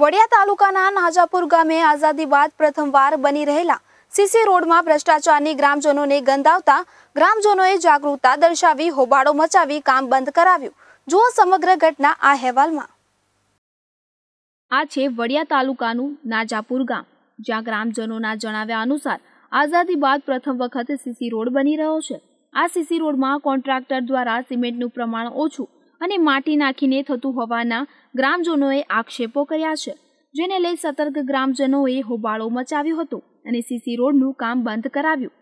વડિયા તાલુકાના નાજાપુર ગામે આઝાદી બાદ પ્રથમવાર બની રહેલા સીસી રોડમાં ભ્રષ્ટાચારની ગ્રામજનોને ગંધાવતા ગ્રામજનોએ જાગૃતતા દર્શાવી હોબાળો મચાવી કામ બંધ કરાવ્યું જુઓ સમગ્ર ઘટના આ અહેવાલમાં આ છે વડિયા તાલુકાનું નાજાપુર ગામ જ્યાં ગ્રામજનોના જણાવ્યા અનુસાર આઝાદી બાદ પ્રથમ વખત સીસી રોડ બની રહ્યો છે આ સીસી રોડમાં કોન્ટ્રાક્ટર દ્વારા સિમેન્ટનું પ્રમાણ ઓછું અને માટી નાખીને થતું હોવાના ગ્રામજનોએ આક્ષેપો કર્યા છે જેને લઈ સતર્ક ગ્રામજનોએ હોબાળો મચાવ્યો હતો અને સીસી રોડનું કામ બંધ કરાવ્યું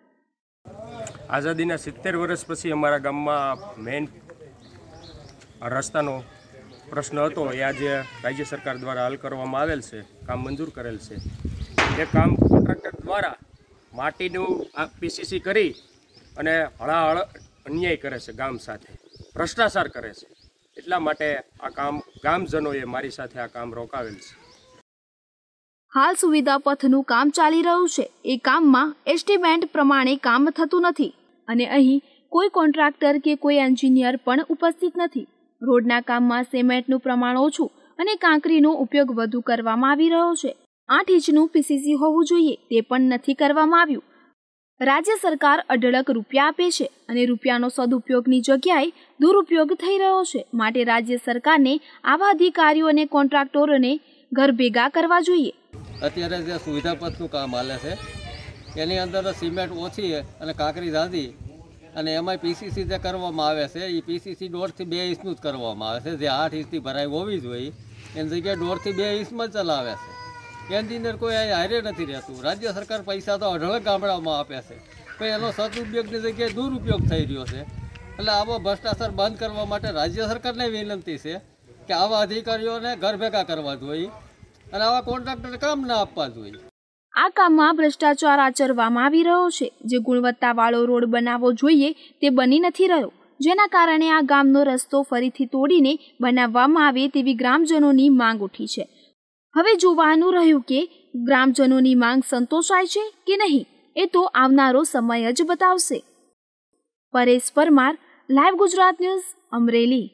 આઝાદીના સિત્તેર વર્ષ પછી અમારા ગામમાં મેઇન રસ્તાનો પ્રશ્ન હતો એ આજે રાજ્ય સરકાર દ્વારા હલ કરવામાં આવેલ છે કામ મંજૂર કરેલ છે એ કામ કોન્ટ્રાક્ટર દ્વારા માટીનું પીસીસી કરી અને હળાહળ અન્યાય કરે છે ગામ સાથે ભ્રષ્ટાચાર કરે છે એટલા માટે આ કામ ગામજનોએ મારી સાથે આ કામ રોકાવેલ છે હાલ સુવિધા પથનું કામ ચાલી રહ્યું છે એ કામમાં એસ્ટિમેટ પ્રમાણે કામ થતું નથી અને અહીં કોઈ કોન્ટ્રાક્ટર કે કોઈ એન્જિનિયર પણ ઉપસ્થિત નથી રોડના કામમાં સિમેન્ટનું પ્રમાણ ઓછું અને કાંકરીનો ઉપયોગ વધુ કરવામાં આવી રહ્યો છે આઠ ઇંચનું પીસીસી હોવું જોઈએ તે પણ નથી કરવામાં આવ્યું રાજ્ય સરકાર અઢળક રૂપિયા આપે છે અને રૂપિયાનો સદુપયોગની જગ્યાએ દુરુપયોગ થઈ રહ્યો છે માટે રાજ્ય સરકારને આવા અધિકારીઓ અને કોન્ટ્રાક્ટરોને ઘર ભેગા કરવા જોઈએ અત્યારે જે સુવિધાપથનું કામ હાલે છે એની અંદર સિમેન્ટ ઓછી અને કાંકરી ઝાંધી અને એમાં પીસીસી જે કરવામાં આવે છે એ પીસીસી દોઢથી બે ઇંચનું જ કરવામાં આવે છે જે આઠ ઇંચથી ભરાઈ હોવી જોઈએ એની જગ્યાએ દોઢથી બે ઇંચમાં ચલાવે છે એની અંદર કોઈ હારે નથી રહેતું રાજ્ય સરકાર પૈસા તો અઢળક ગામડાઓમાં આપે છે પણ એનો સદુપયોગની જગ્યાએ દુરુપયોગ થઈ રહ્યો છે એટલે આવો ભ્રષ્ટાચાર બંધ કરવા માટે રાજ્ય સરકારને વિનંતી છે કે આવા અધિકારીઓને ઘર ભેગા કરવા જોઈએ અને આવા કોન્ટ્રાક્ટરને કામ ના આપવા જોઈએ આ કામમાં ભ્રષ્ટાચાર આચરવામાં આવી રહ્યો છે જે ગુણવત્તાવાળો રોડ બનાવવો જોઈએ તે બની નથી રહ્યો જેના કારણે આ ગામનો રસ્તો ફરીથી તોડીને બનાવવામાં આવે તેવી ગ્રામજનોની માંગ ઉઠી છે હવે જોવાનું રહ્યું કે ગ્રામજનોની માંગ સંતોષાય છે કે નહીં એ તો આવનારો સમય જ બતાવશે પરેશ પરમાર લાઈવ ગુજરાત ન્યૂઝ અમરેલી